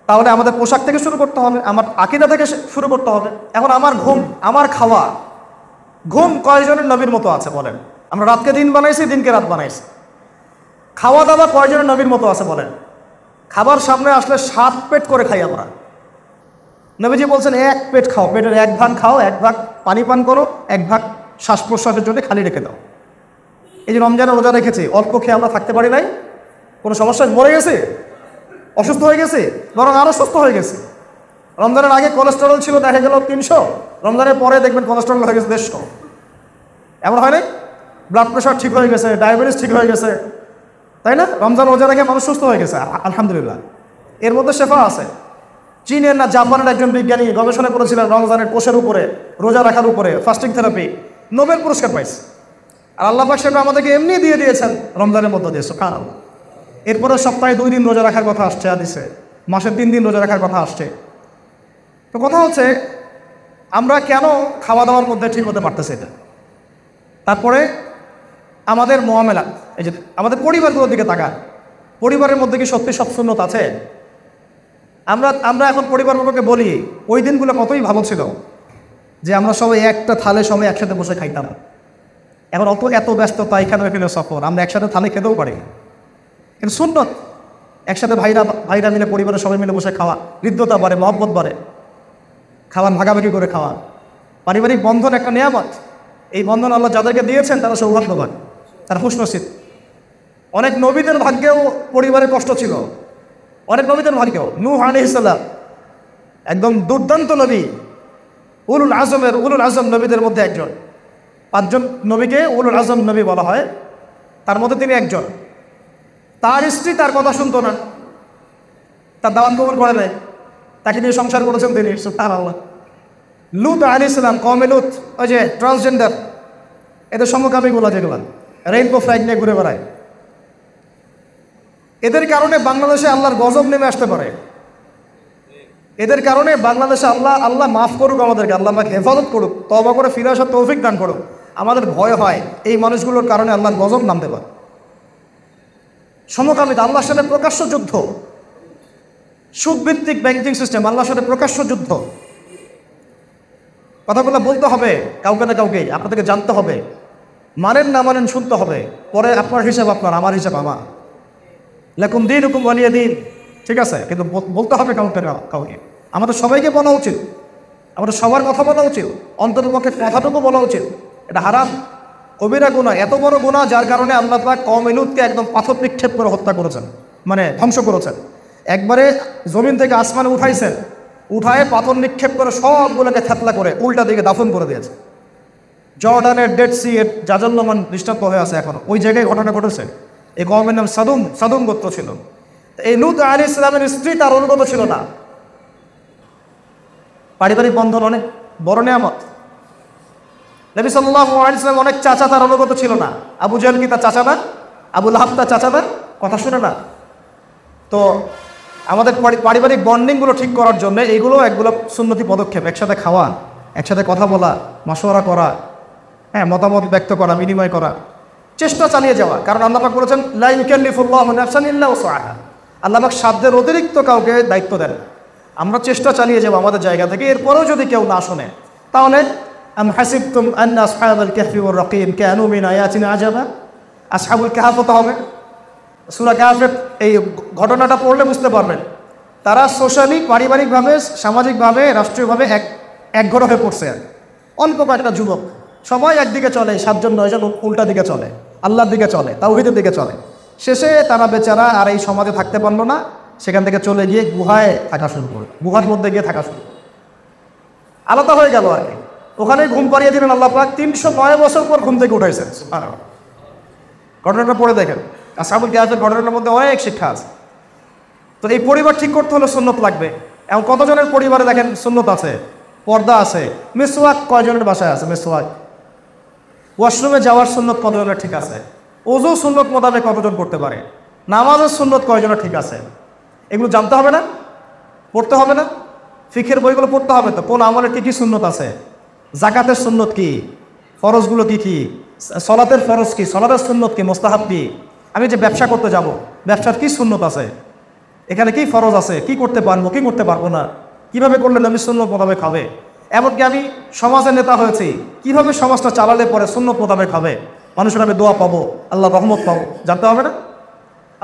Speaker 1: তাহলে আমাদের পোশাক থেকে শুরু করতে হবে আমার আকিদা থেকে শুরু করতে হবে এখন আমার ঘুম আমার খাওয়া ঘুম কয়জনের নবীর মতো আছে বলেন আমরা রাতকে দিন বানাইছি দিনকে রাত বানাইছি খাওয়া দাওয়া কয়জনের নবীর মতো আছে বলেন খাবার সামনে আসলে সাত পেট করে খাই আমরা নবীজি বলছেন এক পেট খাও পেটের এক ভাগ খাও এক ভাগ পানি পান করো এক ভাগ শ্বাস প্রশ্বাসের জন্য খালি রেখে দাও এই যে রমজানের রোজা রেখেছে অল্প খেয়ে আমরা থাকতে পারি নাই কোনো সমস্যা মরে গেছে অসুস্থ হয়ে গেছে বরং আরও সুস্থ হয়ে গেছে রমজানের আগে কোলেস্টেরল ছিল দেখা গেল তিনশো রমজানের পরে দেখবেন কোলেস্টেরল হয়ে গেছে দেড়শো এমন হয় নাই ব্লাড প্রেশার ঠিক হয়ে গেছে ডায়াবেটিস ঠিক হয়ে গেছে তাই না রমজান রোজা রেখে মানুষ সুস্থ হয়ে গেছে আলহামদুলিল্লাহ এর মধ্যে শেফা আছে চীনের না জাপানের একজন বিজ্ঞানী গবেষণা করেছিলেন রমজানের কোষের উপরে রোজা রাখার উপরে ফাস্টিং থেরাপি নোবেল পুরস্কার পাইছে আর আল্লাহ পাক সেটা আমাদেরকে এমনি দিয়ে দিয়েছেন রমজানের মধ্যে দিয়ে সুখান এরপরে সপ্তাহে দুই দিন রোজা রাখার কথা আসছে দিছে মাসে তিন দিন রোজা রাখার কথা আসছে তো কথা হচ্ছে আমরা কেন খাওয়া দাওয়ার মধ্যে ঠিক হতে পারতেছি এটা তারপরে আমাদের মহামেলা এই যে আমাদের পরিবারগুলোর দিকে তাকান পরিবারের মধ্যে কি সত্যি সব আছে আমরা আমরা এখন পরিবারবর্গকে বলি ওই দিনগুলো কতই ভালো ছিল যে আমরা সবাই একটা থালে সবাই একসাথে বসে খাইতাম এখন অত এত ব্যস্ততা এখানে এখানে সফর আমরা একসাথে থালে খেতেও পারি কিন্তু শূন্য একসাথে ভাইরা ভাইরা মিলে পরিবারের সবাই মিলে বসে খাওয়া হৃদ্যতা বাড়ে মহব্বত বাড়ে খাওয়ার ভাগাভাগি করে খাওয়া পারিবারিক বন্ধন একটা নিয়ামত এই বন্ধন আল্লাহ যাদেরকে দিয়েছেন তারা সৌভাগ্যবান তারা খুশনসিদ অনেক নবীদের ভাগ্যেও পরিবারে কষ্ট ছিল অনেক নবীদের ভাগ্য নূহ আলহিসাল্লাম একদম দুর্দান্ত নবী উলুল আজমের উলুল আজম নবীদের মধ্যে একজন পাঁচজন নবীকে উলুল আজম নবী বলা হয় তার মধ্যে তিনি একজন তার স্ত্রী তার কথা শুনত না তার দাবান কবর করে নেয় তাকে নিয়ে সংসার করেছেন তিনি তার আল্লাহ লুত আলি ইসলাম কমে লুত ওই যে ট্রান্সজেন্ডার এদের সমকামীগুলো যেগুলো রেইনবো ফ্লাইট নিয়ে ঘুরে বেড়ায় এদের কারণে বাংলাদেশে আল্লাহর গজব নেমে আসতে পারে এদের কারণে বাংলাদেশে আল্লাহ আল্লাহ মাফ করুক আমাদেরকে আল্লাহ আমাকে হেফাজত করুক তবা করে ফিরে আসার তৌফিক দান করুক আমাদের ভয় হয় এই মানুষগুলোর কারণে আল্লাহর গজব নামতে পারে সমকামিত আল্লাহর সাথে প্রকাশ্য যুদ্ধ সুদভিত্তিক ব্যাংকিং সিস্টেম আল্লাহর সাথে প্রকাশ্য যুদ্ধ কথাগুলো বলতে হবে কাউকে না কাউকে আপনাদেরকে জানতে হবে মানেন না মানেন শুনতে হবে পরে আপনার হিসাব আপনার আমার হিসাব আমার লেকুম দিন হুকুম বানিয়ে দিন ঠিক আছে কিন্তু বলতে হবে কাউকে কাউকে আমাদের সবাইকে বলা উচিত আমাদের সবার কথা বলা উচিত পক্ষে কথাটুকু বলা উচিত এটা হারাম কবিরা গুণা এত বড় গুণা যার কারণে আল্লাহ কম ইলুদকে একদম পাথর নিক্ষেপ করে হত্যা করেছেন মানে ধ্বংস করেছেন একবারে জমিন থেকে আসমানে উঠাইছেন উঠায় পাথর নিক্ষেপ করে সবগুলোকে থেতলা করে উল্টা দিকে দাফন করে দিয়েছে জর্ডানের ডেড সি এর যাজন্যমান দৃষ্টান্ত হয়ে আছে এখন ওই জায়গায় ঘটনা ঘটেছে এই কমের নাম সাদুম সাদুম গোত্র ছিল এই লুত আলী ইসলামের স্ত্রী তার অনুগত ছিল না পারিবারিক বন্ধন অনেক বড় নেয়ামত নবী সাল্লাহ ইসলাম অনেক চাচা তার অনুগত ছিল না আবু জেল কি তার চাচা না আবু লাহাব তার চাচা না কথা শুনে না তো আমাদের পারিবারিক বন্ডিংগুলো ঠিক করার জন্য এইগুলো একগুলো সুন্নতি পদক্ষেপ একসাথে খাওয়া একসাথে কথা বলা মশওয়ারা করা হ্যাঁ মতামত ব্যক্ত করা বিনিময় করা চেষ্টা চালিয়ে যাওয়া কারণ আল্লাপাক বলেছেন লাইকাল্লিফুল্লাহসানিল্লাহা আল্লাপাক সাধ্যের অতিরিক্ত কাউকে দায়িত্ব দেন আমরা চেষ্টা চালিয়ে যাবো আমাদের জায়গা থেকে এরপরেও যদি কেউ না শোনে তাহলে আম হাসিবতুম আন্না আসহাবুল কাহফি ওর রকিম কেন মিন আয়াতিন আজাবা আসহাবুল কাহাফ হতে হবে সুরা কাহাফের এই ঘটনাটা পড়লে বুঝতে পারবেন তারা সোশ্যালি পারিবারিকভাবে সামাজিকভাবে রাষ্ট্রীয়ভাবে এক একঘর হয়ে পড়ছে অল্প কয়েকটা যুবক সবাই একদিকে চলে সাতজন নয়জন উল্টা দিকে চলে আল্লাহর দিকে চলে তাওহিদের দিকে চলে শেষে তারা বেচারা আর এই সমাজে থাকতে পারলো না সেখান থেকে চলে গিয়ে গুহায় থাকা শুরু করে গুহার মধ্যে গিয়ে থাকা শুরু আলাদা হয়ে গেল আর ওখানে ঘুম পাড়িয়ে দিলেন আল্লাহ পাক তিনশো নয় বছর পর ঘুম থেকে উঠাইছেন ঘটনাটা পড়ে দেখেন আসামুল গাছের ঘটনার মধ্যে অনেক শিক্ষা আছে তো এই পরিবার ঠিক করতে হলে সুন্নত লাগবে এবং কতজনের পরিবারে দেখেন সুন্নত আছে পর্দা আছে মেসোয়াক কয়জনের বাসায় আছে মেসোয়াক ওয়াশরুমে যাওয়ার সুন্নত কতজনের ঠিক আছে ওজু সুন্নত মোতাবেক কতজন করতে পারে নামাজের সুন্নত কয়জনের ঠিক আছে এগুলো জানতে হবে না পড়তে হবে না ফিখের বইগুলো পড়তে হবে তো কোন আমলের কী কী সুন্নত আছে জাকাতের সুন্নত কী ফরজগুলো কী কী সলাতের ফরজ কী সলাতের সুন্নত কি মোস্তাহাব কী আমি যে ব্যবসা করতে যাব ব্যবসার কী সুন্নত আছে এখানে কী ফরজ আছে কি করতে পারবো কি করতে পারবো না কিভাবে করলে নবী সুন্নত মোতাবেক হবে এমনকি আমি সমাজের নেতা হয়েছি কিভাবে সমাজটা চালালে পরে শূন্য মোতাবেক হবে মানুষের আমি দোয়া পাবো আল্লাহ রহমত পাবো জানতে হবে না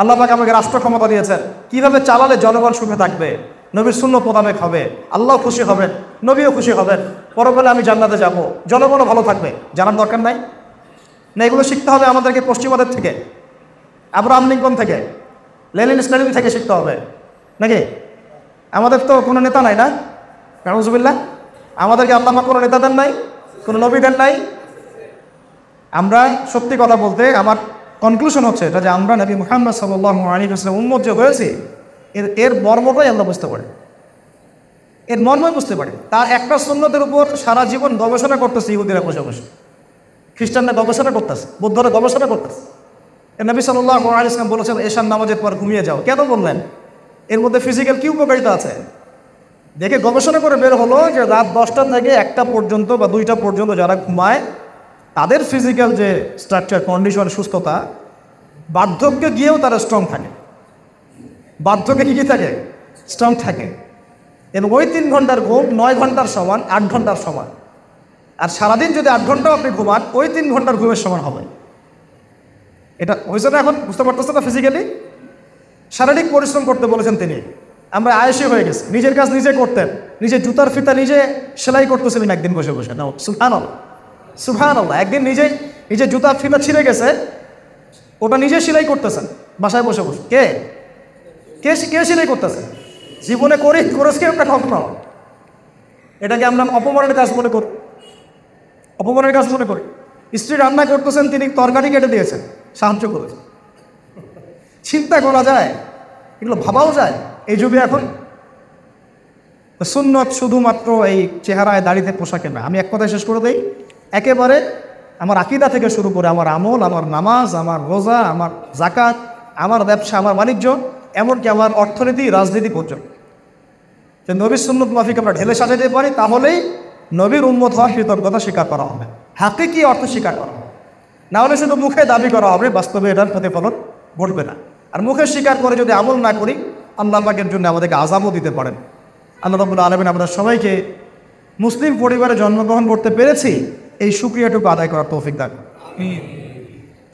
Speaker 1: আল্লাহ পাকে আমাকে রাষ্ট্র ক্ষমতা দিয়েছেন কিভাবে চালালে জনগণ সুখে থাকবে নবীর শূন্য মোতাবেক হবে আল্লাহ খুশি হবেন নবীও খুশি হবেন পরকালে আমি জান্নাতে যাব জনগণও ভালো থাকবে জানার দরকার নাই না এগুলো শিখতে হবে আমাদেরকে পশ্চিমাদের থেকে আব্রাহাম লিঙ্কন থেকে লেলিন স্টালিন থেকে শিখতে হবে নাকি আমাদের তো কোনো নেতা নাই না কারণ আমাদেরকে আল্লাহ কোনো নেতা দেন নাই কোনো নবী দেন নাই আমরা সত্যি কথা বলতে আমার কনক্লুশন হচ্ছে এটা যে আমরা নবী মোহাম্মদ সাল্লাহ আলী হাসলাম উন্মত যে হয়েছে এর এর মর্মটাই আল্লাহ বুঝতে পারে এর মর্মই বুঝতে পারে তার একটা সুন্নতের উপর সারা জীবন গবেষণা করতেছে ইহুদিরা বসে বসে খ্রিস্টানরা গবেষণা করতেছে বৌদ্ধরা গবেষণা করতেছে নবী সাল্লাহ আলী ইসলাম বলেছেন এশান নামাজের পর ঘুমিয়ে যাও কেন বললেন এর মধ্যে ফিজিক্যাল কি উপকারিতা আছে দেখে গবেষণা করে বের হলো যে রাত দশটা থেকে একটা পর্যন্ত বা দুইটা পর্যন্ত যারা ঘুমায় তাদের ফিজিক্যাল যে স্ট্রাকচার কন্ডিশন সুস্থতা বার্ধক্যে গিয়েও তারা স্ট্রং থাকে বার্ধক্যে কী কী থাকে স্ট্রং থাকে এবং ওই তিন ঘন্টার ঘুম নয় ঘন্টার সমান আট ঘন্টার সমান আর সারাদিন যদি আট ঘন্টাও আপনি ঘুমান ওই তিন ঘন্টার ঘুমের সমান হবে এটা হয়েছে না এখন বুঝতে পারতেছে না ফিজিক্যালি শারীরিক পরিশ্রম করতে বলেছেন তিনি আমরা আয়সে হয়ে গেছি নিজের কাজ নিজে করতেন নিজে জুতার ফিতা নিজে সেলাই করতেছিলাম একদিন বসে বসে না সুফান সুফান একদিন নিজেই নিজে জুতার ফিতা ছিঁড়ে গেছে ওটা নিজে সেলাই করতেছেন বাসায় বসে বসে কে কে কে সেলাই করতেছেন জীবনে করে করেছে একটা কখনো এটাকে আমরা অপমানের কাজ মনে করি অপমানের কাজ মনে করি স্ত্রী রান্না করতেছেন তিনি তরকারি কেটে দিয়েছেন সাহায্য করেছেন চিন্তা করা যায় এগুলো ভাবাও যায় এই যুগে এখন সুন্নত শুধুমাত্র এই চেহারায় দাড়িতে পোশাকে না আমি এক কথায় শেষ করে দিই একেবারে আমার আকিদা থেকে শুরু করে আমার আমল আমার নামাজ আমার রোজা আমার জাকাত আমার ব্যবসা আমার বাণিজ্য এমনকি আমার অর্থনীতি রাজনীতি পর্যন্ত যে নবীর সুন্নত মাফিক আমরা ঢেলে সাজাতে পারি তাহলেই নবীর উন্মত হওয়ার কৃতজ্ঞতা স্বীকার করা হবে হাতে কি অর্থ স্বীকার করা হবে না হলে শুধু মুখে দাবি করা হবে বাস্তবে এটার প্রতিফলন ঘটবে না আর মুখে স্বীকার করে যদি আমল না করি আল্লাহ জন্য আমাদেরকে আজামও দিতে পারেন আল্লাহ রব্বুল আলমিন আমরা সবাইকে মুসলিম পরিবারে জন্মগ্রহণ করতে পেরেছি এই সুক্রিয়াটুকু আদায় করার তৌফিক দেখ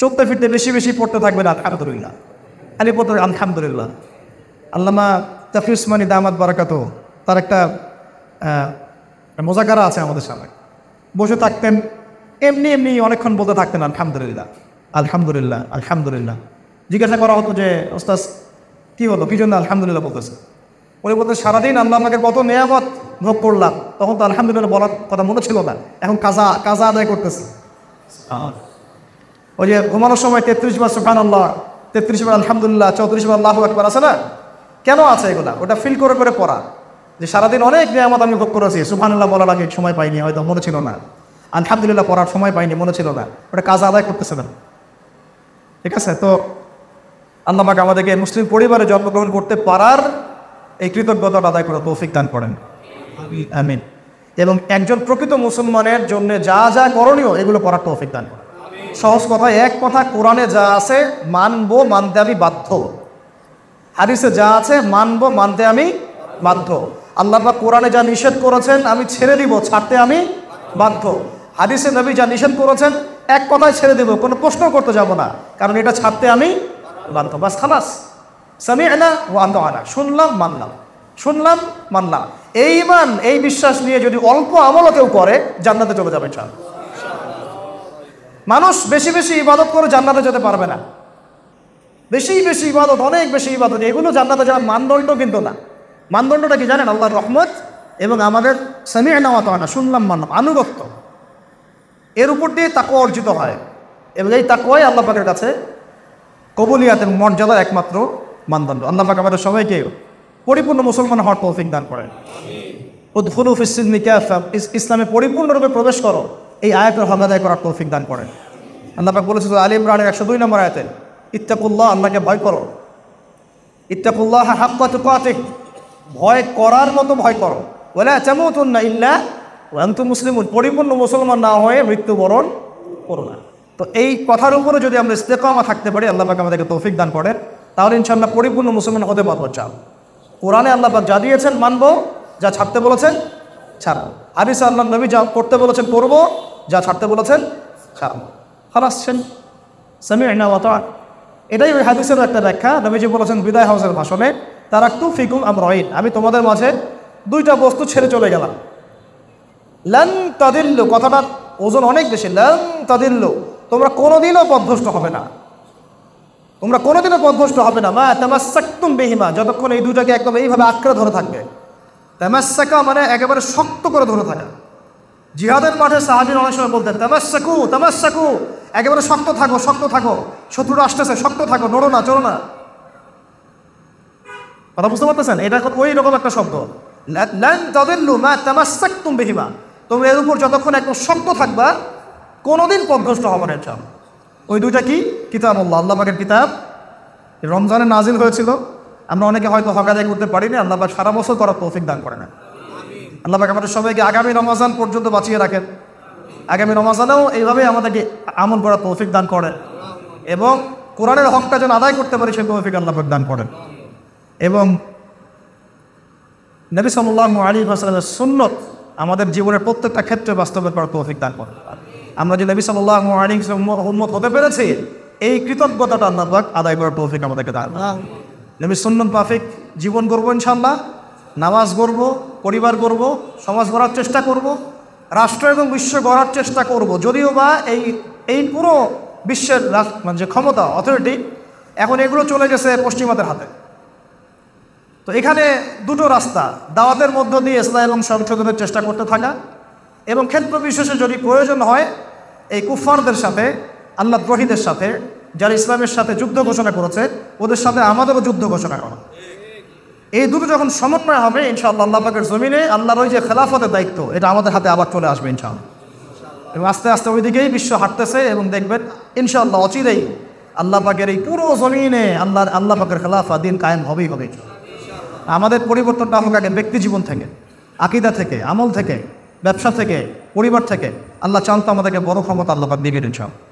Speaker 1: চলতে ফিরতে বেশি বেশি পড়তে থাকবেন আলহামদুলিল্লাহ আলী পত্র আলহামদুলিল্লাহ আল্লামা তাফি উসমানী দামাত বারাকাত তার একটা মোজাকারা আছে আমাদের সামনে বসে থাকতেন এমনি এমনি অনেকক্ষণ বলতে থাকতেন আলহামদুলিল্লাহ আলহামদুলিল্লাহ আলহামদুলিল্লাহ জিজ্ঞাসা করা হতো যে ওস্তাদ কি হলো কি জন্য আলহামদুলিল্লাহ বলতেছে উনি বলতে সারাদিন আল্লাহ আমাকে কত নেয়ামত ভোগ করলাম তখন তো আলহামদুলিল্লাহ বলার কথা মনে ছিল না এখন কাজা কাজা আদায় করতেছে ওই যে ঘুমানোর সময় তেত্রিশ বার সুফান আল্লাহ তেত্রিশ বার আলহামদুলিল্লাহ চৌত্রিশ বার আল্লাহ একবার আছে না কেন আছে এগুলা ওটা ফিল করে করে পড়া যে সারাদিন অনেক নিয়ামত আমি ভোগ করেছি সুফানুল্লাহ বলার আগে সময় পাইনি হয়তো মনে ছিল না আলহামদুলিল্লাহ পড়ার সময় পাইনি মনে ছিল না ওটা কাজ আদায় করতেছে না ঠিক আছে তো আল্লাহ আমাদেরকে মুসলিম পরিবারে জন্মগ্রহণ করতে পারার এই কৃতজ্ঞতা আদায় করা তৌফিক দান করেন আমিন এবং একজন প্রকৃত মুসলমানের জন্য যা যা করণীয় এগুলো করার তৌফিক দান করেন সহজ কথা এক কথা কোরআনে যা আছে মানবো মানতে আমি বাধ্য হাদিসে যা আছে মানবো মানতে আমি বাধ্য আল্লাহ বা কোরআনে যা নিষেধ করেছেন আমি ছেড়ে দিব ছাড়তে আমি বাধ্য হাদিসে নবী যা নিষেধ করেছেন এক কথায় ছেড়ে দেব কোনো প্রশ্ন করতে যাব না কারণ এটা ছাড়তে আমি মানত বাস খালাস সামি আনা ও আনা শুনলাম মানলাম শুনলাম মানলাম এই মান এই বিশ্বাস নিয়ে যদি অল্প আমলও কেউ করে জান্নাতে চলে যাবে চান মানুষ বেশি বেশি ইবাদত করে জান্নাতে যেতে পারবে না বেশি বেশি ইবাদত অনেক বেশি ইবাদত এগুলো জান্নাতে যাওয়ার মানদণ্ড কিন্তু না মানদণ্ডটা কি জানেন আল্লাহর রহমত এবং আমাদের সামি আনা হয় না শুনলাম মানলাম আনুগত্য এর উপর দিয়ে তাকে অর্জিত হয় এবং এই তাকুয়াই আল্লাহ পাকের কাছে কবুলিয়াতের মর্যাদার একমাত্র মানদণ্ড আল্লাহ পাক আমাদের সবাইকে পরিপূর্ণ মুসলমান হওয়ার তৌফিক দান করেন উদ্ফুলুফ ইসলামে পরিপূর্ণরূপে প্রবেশ করো এই আয়াতের হামলাদায় করার তৌফিক দান করেন আল্লাহ পাক বলেছে আলী ইমরানের একশো দুই নম্বর আয়াতে ইত্তাকুল্লাহ আল্লাহকে ভয় করো ইত্তাকুল্লাহ হাক্কা তুকাতে ভয় করার মতো ভয় করো বলে তেমন না ইল্লা ওয়ান্ত মুসলিম পরিপূর্ণ মুসলমান না হয়ে মৃত্যুবরণ করো না তো এই কথার উপরে যদি আমরা ইস্তেকামা থাকতে পারি আল্লাহ পাক আমাদেরকে তৌফিক দান করেন তাহলে ইনশাল্লাহ পরিপূর্ণ মুসলমান হতে পারবো চাল কোরআনে আল্লাহ পাক যা দিয়েছেন মানবো যা ছাড়তে বলেছেন ছাড়ব আদিস আল্লাহ নবী যা করতে বলেছেন করবো যা ছাড়তে বলেছেন ছাড়ব খালাসছেন সামি আইনা এটাই ওই হাদিসের একটা ব্যাখ্যা নবীজি বলেছেন বিদায় হাউসের ভাষণে তারা একটু ফিকুম রহিন আমি তোমাদের মাঝে দুইটা বস্তু ছেড়ে চলে গেলাম লং তাদিল্লু কথাটার ওজন অনেক বেশি লং তাদিল্লু তোমরা কোনোদিনও পদভস্ত হবে না তোমরা কোনোদিনও পদভস্ত হবে না মা তেমাসাক্তুম বেহিমা যতক্ষণ এই দুটাকে একদম এইভাবে আঁকড়ে ধরে থাকবে তেমাসাকা মানে একেবারে শক্ত করে ধরে থাকা জিহাদের মাঠে সাহাবিন অনেক সময় বলতেন তেমাসাকু তেমাসাকু একেবারে শক্ত থাকো শক্ত থাকো শত্রুরা আসতেছে শক্ত থাকো নড়ো না চলো না কথা বুঝতে পারতেছেন এটা ওই রকম একটা শব্দ তাদের লু মা তেমাসাক্তুম বেহিমা তোমরা এর উপর যতক্ষণ একদম শক্ত থাকবা কোনোদিন পদগ্রস্ত হবার না ওই দুইটা কি কিতাব আল্লাহ আল্লাহবাগের কিতাব রমজানে নাজিল হয়েছিল আমরা অনেকে হয়তো হকাদাই করতে পারিনি আল্লাহবাগ সারা বছর করার তৌফিক দান করে না আল্লাহবাগ আমাদের সবাইকে আগামী রমজান পর্যন্ত বাঁচিয়ে রাখেন আগামী রমজানেও এইভাবে আমাদেরকে আমল করার তৌফিক দান করে এবং কোরআনের হকটা যেন আদায় করতে পারি সেই তৌফিক আল্লাহবাগ দান করেন এবং নবী সাল্লাহ আলী হাসলামের সুন্নত আমাদের জীবনের প্রত্যেকটা ক্ষেত্রে বাস্তবের করার তৌফিক দান করেন আমরা যে নবী সাল্লাহ হতে পেরেছি এই কৃতজ্ঞতাটা আল্লাহ আদায় করার তৌফিক আমাদেরকে দান নবী সুন্নন পাফিক জীবন গড়ব ইনশাল্লাহ নামাজ গড়ব পরিবার গড়ব সমাজ গড়ার চেষ্টা করব রাষ্ট্র এবং বিশ্ব গড়ার চেষ্টা করব যদিও বা এই এই পুরো বিশ্বের মানে যে ক্ষমতা অথরিটি এখন এগুলো চলে গেছে পশ্চিমাদের হাতে তো এখানে দুটো রাস্তা দাওয়াতের মধ্য দিয়ে ইসলাম এবং সংশোধনের চেষ্টা করতে থাকা এবং ক্ষেত্র বিশেষে যদি প্রয়োজন হয় এই কুফারদের সাথে আল্লাহ দ্রোহীদের সাথে যারা ইসলামের সাথে যুদ্ধ ঘোষণা করেছে ওদের সাথে আমাদেরও যুদ্ধ ঘোষণা করা এই দুটো যখন সমন্বয় হবে ইনশাআল্লাহ আল্লাহ পাকের জমিনে আল্লাহর ওই যে খেলাফতের দায়িত্ব এটা আমাদের হাতে আবার চলে আসবে ইনশাআল্লাহ এবং আস্তে আস্তে ওইদিকেই বিশ্ব হাঁটতেছে এবং দেখবেন ইনশাআল্লাহ অচিরেই আল্লাহ পাকের এই পুরো জমিনে আল্লাহ আল্লাহ পাকের খেলাফা দিন কায়েম হবেই হবে আমাদের পরিবর্তনটা হোক আগে ব্যক্তি জীবন থেকে আকিদা থেকে আমল থেকে ব্যবসা থেকে পরিবার থেকে আল্লাহ চান তো আমাদেরকে বড় ক্ষমতা আল্লাহ দিবেন ইনশাআল্লাহ